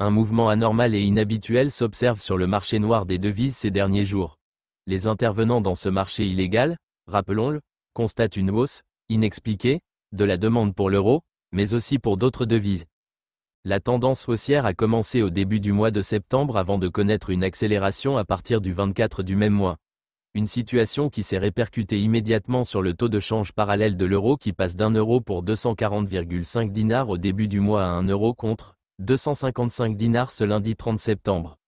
Un mouvement anormal et inhabituel s'observe sur le marché noir des devises ces derniers jours. Les intervenants dans ce marché illégal, rappelons-le, constatent une hausse, inexpliquée, de la demande pour l'euro, mais aussi pour d'autres devises. La tendance haussière a commencé au début du mois de septembre avant de connaître une accélération à partir du 24 du même mois une situation qui s'est répercutée immédiatement sur le taux de change parallèle de l'euro qui passe d'un euro pour 240,5 dinars au début du mois à un euro contre 255 dinars ce lundi 30 septembre.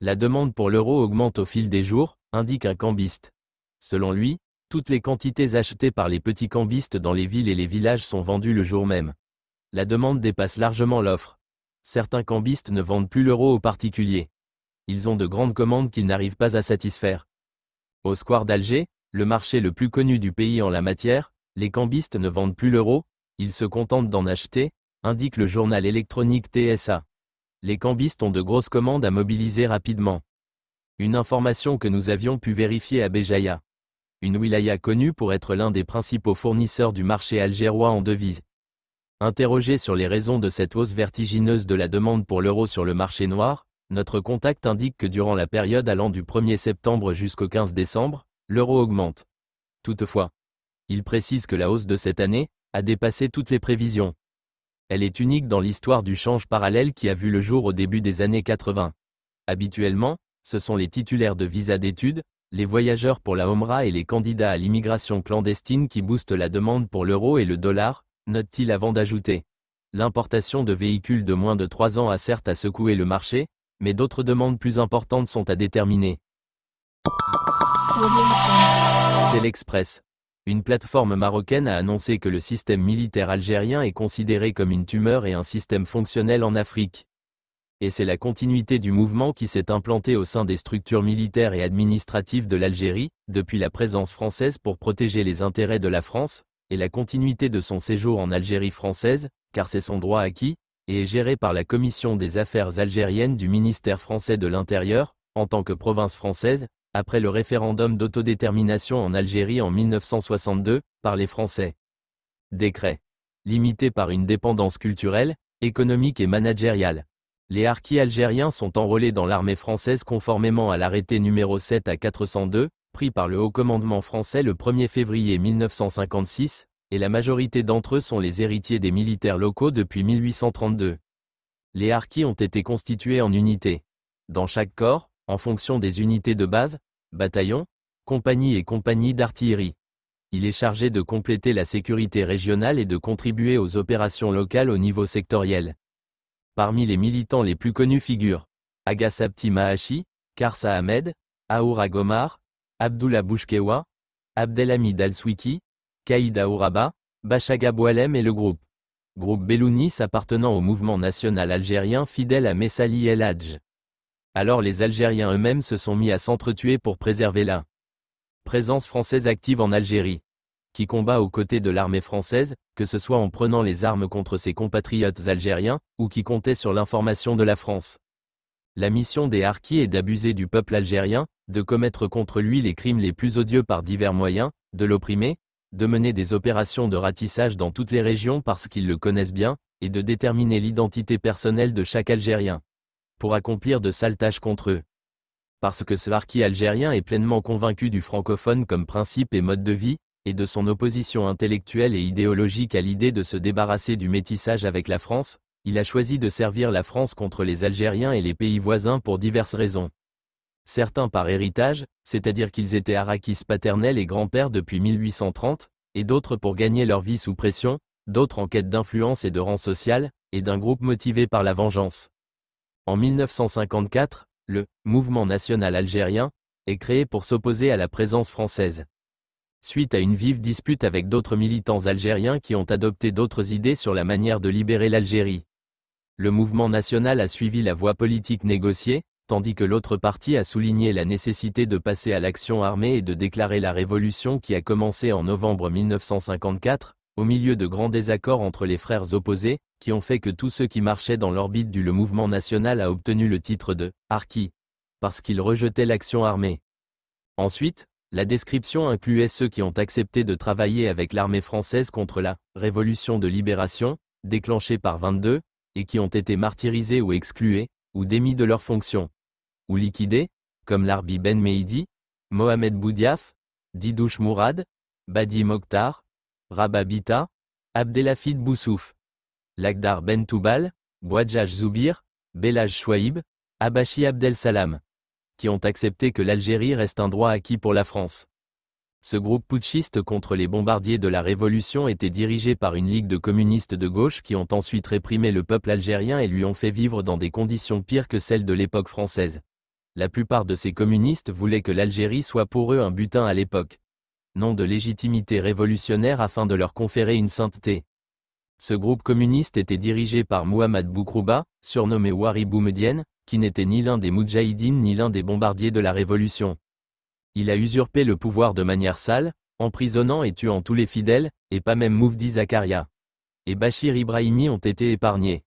La demande pour l'euro augmente au fil des jours, indique un cambiste. Selon lui, toutes les quantités achetées par les petits cambistes dans les villes et les villages sont vendues le jour même. La demande dépasse largement l'offre. Certains cambistes ne vendent plus l'euro aux particuliers. Ils ont de grandes commandes qu'ils n'arrivent pas à satisfaire. Au Square d'Alger, le marché le plus connu du pays en la matière, les cambistes ne vendent plus l'euro, ils se contentent d'en acheter, indique le journal électronique TSA. Les cambistes ont de grosses commandes à mobiliser rapidement. Une information que nous avions pu vérifier à Béjaïa. Une wilaya connue pour être l'un des principaux fournisseurs du marché algérois en devises. Interrogé sur les raisons de cette hausse vertigineuse de la demande pour l'euro sur le marché noir, notre contact indique que durant la période allant du 1er septembre jusqu'au 15 décembre, l'euro augmente. Toutefois, il précise que la hausse de cette année a dépassé toutes les prévisions. Elle est unique dans l'histoire du change parallèle qui a vu le jour au début des années 80. Habituellement, ce sont les titulaires de visa d'études, les voyageurs pour la Omra et les candidats à l'immigration clandestine qui boostent la demande pour l'euro et le dollar, note-t-il avant d'ajouter. L'importation de véhicules de moins de 3 ans a certes à secouer le marché, mais d'autres demandes plus importantes sont à déterminer. C'est l'Express. Une plateforme marocaine a annoncé que le système militaire algérien est considéré comme une tumeur et un système fonctionnel en Afrique. Et c'est la continuité du mouvement qui s'est implanté au sein des structures militaires et administratives de l'Algérie, depuis la présence française pour protéger les intérêts de la France, et la continuité de son séjour en Algérie française, car c'est son droit acquis, et est gérée par la Commission des Affaires algériennes du ministère français de l'Intérieur, en tant que province française, après le référendum d'autodétermination en Algérie en 1962, par les Français. Décret. Limité par une dépendance culturelle, économique et managériale. Les harkis algériens sont enrôlés dans l'armée française conformément à l'arrêté numéro 7 à 402, pris par le haut commandement français le 1er février 1956, et la majorité d'entre eux sont les héritiers des militaires locaux depuis 1832. Les harkis ont été constitués en unités. Dans chaque corps, en fonction des unités de base, bataillons, compagnies et compagnies d'artillerie. Il est chargé de compléter la sécurité régionale et de contribuer aux opérations locales au niveau sectoriel. Parmi les militants les plus connus figurent Agasapti Mahashi, Karsa Ahmed, Aoura Gomar, Abdullah Bouchkewa, Abdelhamid Al-Swiki, Kaïda Ouraba, Bachaga Boualem et le groupe. Groupe Bellounis appartenant au mouvement national algérien fidèle à Messali El Hadj. Alors les Algériens eux-mêmes se sont mis à s'entretuer pour préserver la présence française active en Algérie, qui combat aux côtés de l'armée française, que ce soit en prenant les armes contre ses compatriotes algériens, ou qui comptait sur l'information de la France. La mission des harkis est d'abuser du peuple algérien, de commettre contre lui les crimes les plus odieux par divers moyens, de l'opprimer, de mener des opérations de ratissage dans toutes les régions parce qu'ils le connaissent bien, et de déterminer l'identité personnelle de chaque Algérien, pour accomplir de sales tâches contre eux. Parce que ce harki algérien est pleinement convaincu du francophone comme principe et mode de vie, et de son opposition intellectuelle et idéologique à l'idée de se débarrasser du métissage avec la France, il a choisi de servir la France contre les Algériens et les pays voisins pour diverses raisons certains par héritage, c'est-à-dire qu'ils étaient arakis paternels et grands-pères depuis 1830, et d'autres pour gagner leur vie sous pression, d'autres en quête d'influence et de rang social, et d'un groupe motivé par la vengeance. En 1954, le mouvement national algérien est créé pour s'opposer à la présence française. Suite à une vive dispute avec d'autres militants algériens qui ont adopté d'autres idées sur la manière de libérer l'Algérie. Le mouvement national a suivi la voie politique négociée, tandis que l'autre partie a souligné la nécessité de passer à l'action armée et de déclarer la révolution qui a commencé en novembre 1954, au milieu de grands désaccords entre les frères opposés, qui ont fait que tous ceux qui marchaient dans l'orbite du le mouvement national a obtenu le titre de « Arki », parce qu'ils rejetaient l'action armée. Ensuite, la description incluait ceux qui ont accepté de travailler avec l'armée française contre la « révolution de libération », déclenchée par 22, et qui ont été martyrisés ou exclués, ou démis de leurs fonctions, ou liquidés, comme l'Arbi Ben Meidi, Mohamed Boudiaf, Didouche Mourad, Badi Mokhtar, Bita, Abdelafid Boussouf, Lagdar Ben Toubal, Bouadjaj Zoubir, Belaj Chouaib, Abachi Abdel Salam, qui ont accepté que l'Algérie reste un droit acquis pour la France. Ce groupe putschiste contre les bombardiers de la Révolution était dirigé par une ligue de communistes de gauche qui ont ensuite réprimé le peuple algérien et lui ont fait vivre dans des conditions pires que celles de l'époque française. La plupart de ces communistes voulaient que l'Algérie soit pour eux un butin à l'époque. Non de légitimité révolutionnaire afin de leur conférer une sainteté. Ce groupe communiste était dirigé par Muhammad Boukrouba, surnommé Wari Boumedienne, qui n'était ni l'un des Moudjahidines ni l'un des bombardiers de la Révolution. Il a usurpé le pouvoir de manière sale, emprisonnant et tuant tous les fidèles, et pas même Moufdi Zakaria. Et Bachir Ibrahimi ont été épargnés.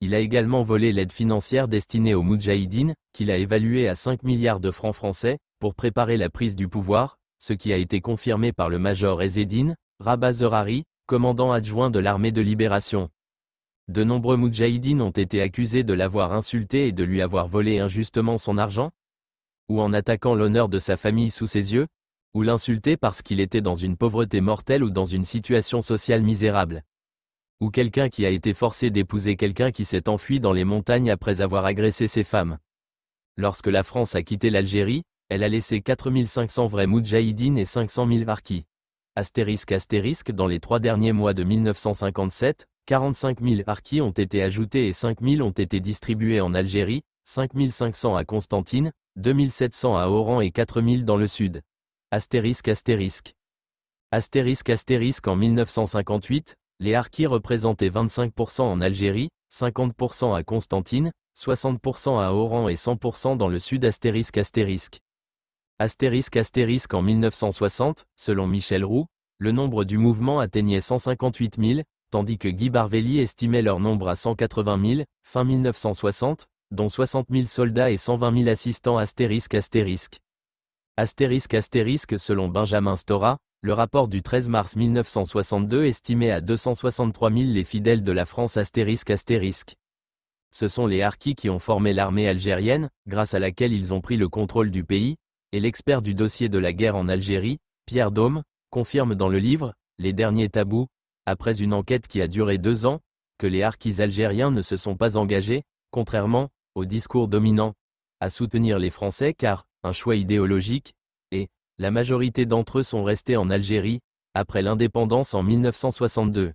Il a également volé l'aide financière destinée aux Moudjahidines, qu'il a évaluée à 5 milliards de francs français, pour préparer la prise du pouvoir, ce qui a été confirmé par le major Ezzedine, Rabat Zerari, commandant adjoint de l'armée de libération. De nombreux Moudjahidines ont été accusés de l'avoir insulté et de lui avoir volé injustement son argent, ou en attaquant l'honneur de sa famille sous ses yeux, ou l'insulter parce qu'il était dans une pauvreté mortelle ou dans une situation sociale misérable. Ou quelqu'un qui a été forcé d'épouser quelqu'un qui s'est enfui dans les montagnes après avoir agressé ses femmes. Lorsque la France a quitté l'Algérie, elle a laissé 4500 vrais moudjahidines et 500 000 harkis. Astérisque astérisque dans les trois derniers mois de 1957, 45 000 harkis ont été ajoutés et 5 000 ont été distribués en Algérie, 5500 à Constantine, 2700 à Oran et 4000 dans le sud. Astérisque astérisque. Astérisque astérisque en 1958, les Harkis représentaient 25% en Algérie, 50% à Constantine, 60% à Oran et 100% dans le sud astérisque astérisque. Astérisque astérisque en 1960, selon Michel Roux, le nombre du mouvement atteignait 158 000, tandis que Guy Barvelli estimait leur nombre à 180 000, fin 1960, dont 60 000 soldats et 120 000 assistants astérisque astérisque. Astérisque astérisque selon Benjamin Stora, le rapport du 13 mars 1962 estimait à 263 000 les fidèles de la France astérisque astérisque. Ce sont les harkis qui ont formé l'armée algérienne, grâce à laquelle ils ont pris le contrôle du pays, et l'expert du dossier de la guerre en Algérie, Pierre Daume, confirme dans le livre, Les derniers tabous, après une enquête qui a duré deux ans, que les harkis algériens ne se sont pas engagés, contrairement, au discours dominant, à soutenir les Français car, un choix idéologique, et, la majorité d'entre eux sont restés en Algérie, après l'indépendance en 1962.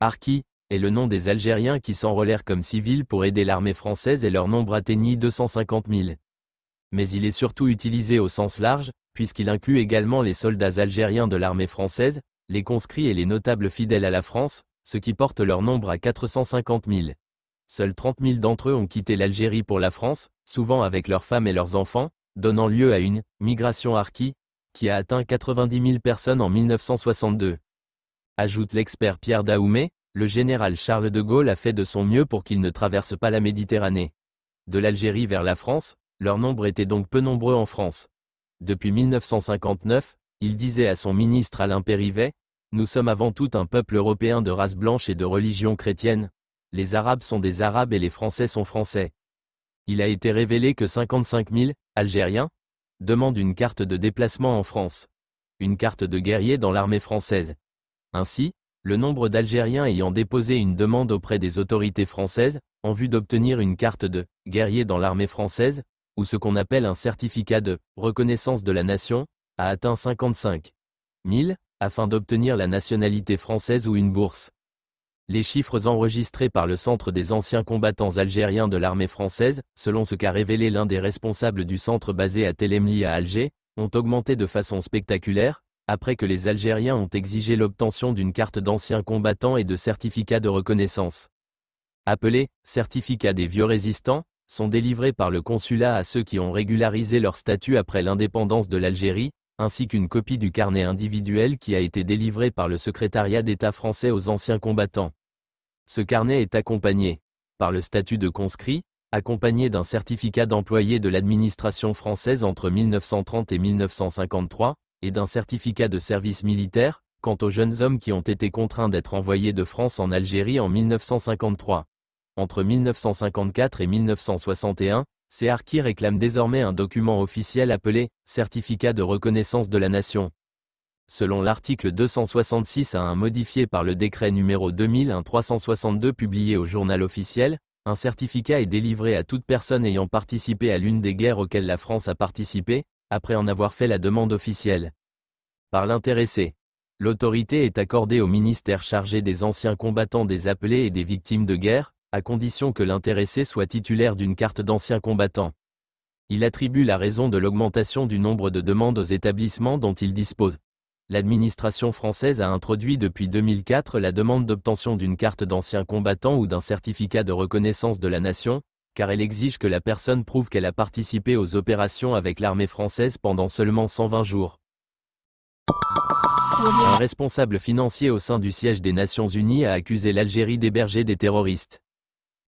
Arki, est le nom des Algériens qui s'enrôlèrent comme civils pour aider l'armée française et leur nombre atteignit 250 000. Mais il est surtout utilisé au sens large, puisqu'il inclut également les soldats algériens de l'armée française, les conscrits et les notables fidèles à la France, ce qui porte leur nombre à 450 000. Seuls 30 000 d'entre eux ont quitté l'Algérie pour la France, souvent avec leurs femmes et leurs enfants, donnant lieu à une migration archi, qui a atteint 90 000 personnes en 1962. Ajoute l'expert Pierre Daoumé, le général Charles de Gaulle a fait de son mieux pour qu'ils ne traversent pas la Méditerranée. De l'Algérie vers la France, leur nombre était donc peu nombreux en France. Depuis 1959, il disait à son ministre Alain Périvet, Nous sommes avant tout un peuple européen de race blanche et de religion chrétienne, les Arabes sont des Arabes et les Français sont Français. Il a été révélé que 55 000 Algériens demandent une carte de déplacement en France. Une carte de guerrier dans l'armée française. Ainsi, le nombre d'Algériens ayant déposé une demande auprès des autorités françaises, en vue d'obtenir une carte de guerrier dans l'armée française, ou ce qu'on appelle un certificat de reconnaissance de la nation, a atteint 55 000, afin d'obtenir la nationalité française ou une bourse. Les chiffres enregistrés par le Centre des anciens combattants algériens de l'armée française, selon ce qu'a révélé l'un des responsables du centre basé à Telemli à Alger, ont augmenté de façon spectaculaire, après que les Algériens ont exigé l'obtention d'une carte d'anciens combattants et de certificats de reconnaissance. Appelés « certificats des vieux résistants », sont délivrés par le consulat à ceux qui ont régularisé leur statut après l'indépendance de l'Algérie, ainsi qu'une copie du carnet individuel qui a été délivré par le secrétariat d'État français aux anciens combattants. Ce carnet est accompagné par le statut de conscrit, accompagné d'un certificat d'employé de l'administration française entre 1930 et 1953, et d'un certificat de service militaire, quant aux jeunes hommes qui ont été contraints d'être envoyés de France en Algérie en 1953. Entre 1954 et 1961, ces harkis réclament désormais un document officiel appelé Certificat de reconnaissance de la nation. Selon l'article 266 à 1 modifié par le décret numéro 2001-362 publié au journal officiel, un certificat est délivré à toute personne ayant participé à l'une des guerres auxquelles la France a participé, après en avoir fait la demande officielle. Par l'intéressé. L'autorité est accordée au ministère chargé des anciens combattants des appelés et des victimes de guerre, à condition que l'intéressé soit titulaire d'une carte d'ancien combattant. Il attribue la raison de l'augmentation du nombre de demandes aux établissements dont il dispose. L'administration française a introduit depuis 2004 la demande d'obtention d'une carte d'ancien combattant ou d'un certificat de reconnaissance de la nation, car elle exige que la personne prouve qu'elle a participé aux opérations avec l'armée française pendant seulement 120 jours. Un responsable financier au sein du siège des Nations Unies a accusé l'Algérie d'héberger des terroristes.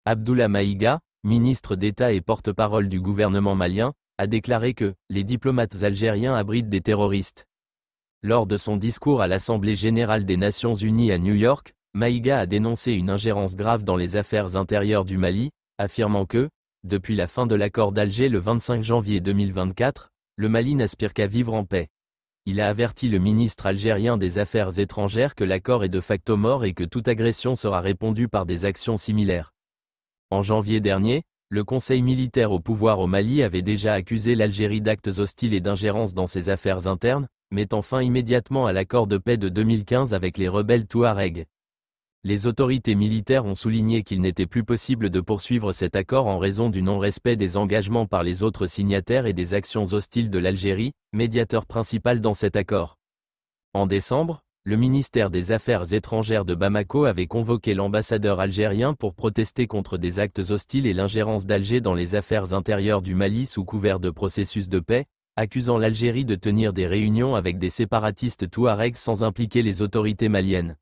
Abdullah Maïga, ministre d'État et porte-parole du gouvernement malien, a déclaré que les diplomates algériens abritent des terroristes. Lors de son discours à l'Assemblée générale des Nations unies à New York, Maïga a dénoncé une ingérence grave dans les affaires intérieures du Mali, affirmant que, depuis la fin de l'accord d'Alger le 25 janvier 2024, le Mali n'aspire qu'à vivre en paix. Il a averti le ministre algérien des Affaires étrangères que l'accord est de facto mort et que toute agression sera répondue par des actions similaires. En janvier dernier, le Conseil militaire au pouvoir au Mali avait déjà accusé l'Algérie d'actes hostiles et d'ingérence dans ses affaires internes, mettant fin immédiatement à l'accord de paix de 2015 avec les rebelles Touareg. Les autorités militaires ont souligné qu'il n'était plus possible de poursuivre cet accord en raison du non-respect des engagements par les autres signataires et des actions hostiles de l'Algérie, médiateur principal dans cet accord. En décembre, le ministère des Affaires étrangères de Bamako avait convoqué l'ambassadeur algérien pour protester contre des actes hostiles et l'ingérence d'Alger dans les affaires intérieures du Mali sous couvert de processus de paix, accusant l'Algérie de tenir des réunions avec des séparatistes touaregs sans impliquer les autorités maliennes.